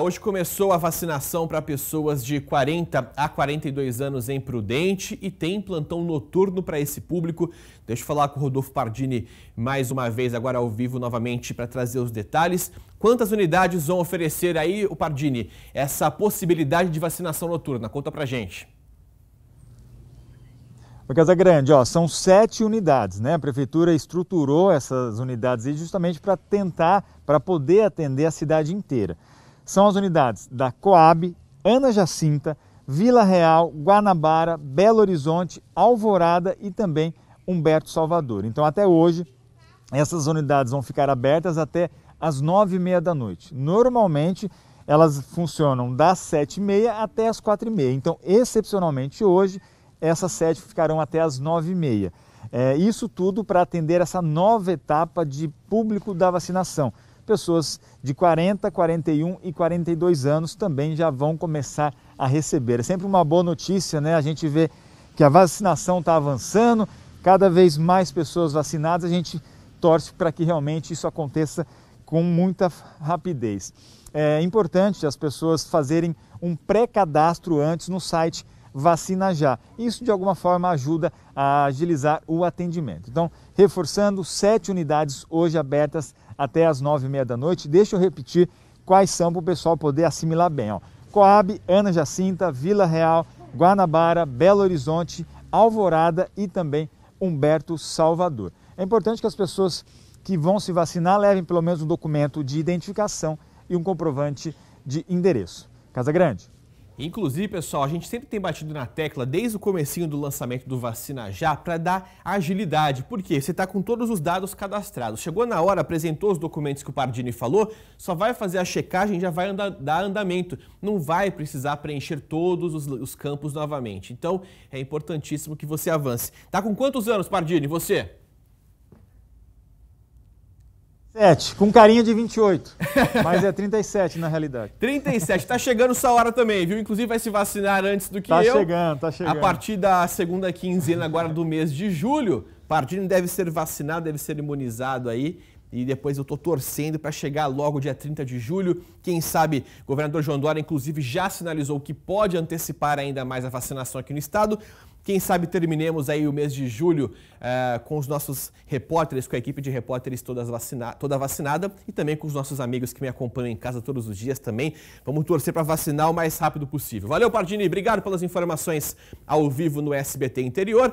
Hoje começou a vacinação para pessoas de 40 a 42 anos em Prudente e tem plantão noturno para esse público. Deixa eu falar com o Rodolfo Pardini mais uma vez, agora ao vivo novamente, para trazer os detalhes. Quantas unidades vão oferecer aí, o Pardini, essa possibilidade de vacinação noturna? Conta para gente. Casa Grande, ó, são sete unidades, né? A prefeitura estruturou essas unidades justamente para tentar, para poder atender a cidade inteira são as unidades da Coab, Ana Jacinta, Vila Real, Guanabara, Belo Horizonte, Alvorada e também Humberto Salvador. Então, até hoje, essas unidades vão ficar abertas até às nove e meia da noite. Normalmente, elas funcionam das sete e meia até as quatro e meia. Então, excepcionalmente hoje, essas sete ficarão até as nove e meia. É, isso tudo para atender essa nova etapa de público da vacinação, pessoas de 40, 41 e 42 anos também já vão começar a receber. É sempre uma boa notícia, né? A gente vê que a vacinação está avançando, cada vez mais pessoas vacinadas, a gente torce para que realmente isso aconteça com muita rapidez. É importante as pessoas fazerem um pré-cadastro antes no site vacina já. Isso de alguma forma ajuda a agilizar o atendimento. Então, reforçando, sete unidades hoje abertas até as nove e meia da noite. Deixa eu repetir quais são para o pessoal poder assimilar bem. Ó. Coab, Ana Jacinta, Vila Real, Guanabara, Belo Horizonte, Alvorada e também Humberto Salvador. É importante que as pessoas que vão se vacinar levem pelo menos um documento de identificação e um comprovante de endereço. Casa Grande. Inclusive, pessoal, a gente sempre tem batido na tecla desde o comecinho do lançamento do Vacina Já para dar agilidade. porque Você está com todos os dados cadastrados. Chegou na hora, apresentou os documentos que o Pardini falou, só vai fazer a checagem e já vai andar, dar andamento. Não vai precisar preencher todos os, os campos novamente. Então, é importantíssimo que você avance. Tá com quantos anos, Pardini, você? 7, com carinho de 28. Mas é 37 na realidade. 37, tá chegando sua hora também, viu? Inclusive vai se vacinar antes do que tá eu. Tá chegando, tá chegando. A partir da segunda quinzena agora do mês de julho, Pardini deve ser vacinado, deve ser imunizado aí e depois eu estou torcendo para chegar logo dia 30 de julho. Quem sabe o governador João Dória, inclusive, já sinalizou que pode antecipar ainda mais a vacinação aqui no estado. Quem sabe terminemos aí o mês de julho uh, com os nossos repórteres, com a equipe de repórteres todas vacina toda vacinada e também com os nossos amigos que me acompanham em casa todos os dias também. Vamos torcer para vacinar o mais rápido possível. Valeu, Pardini. Obrigado pelas informações ao vivo no SBT Interior.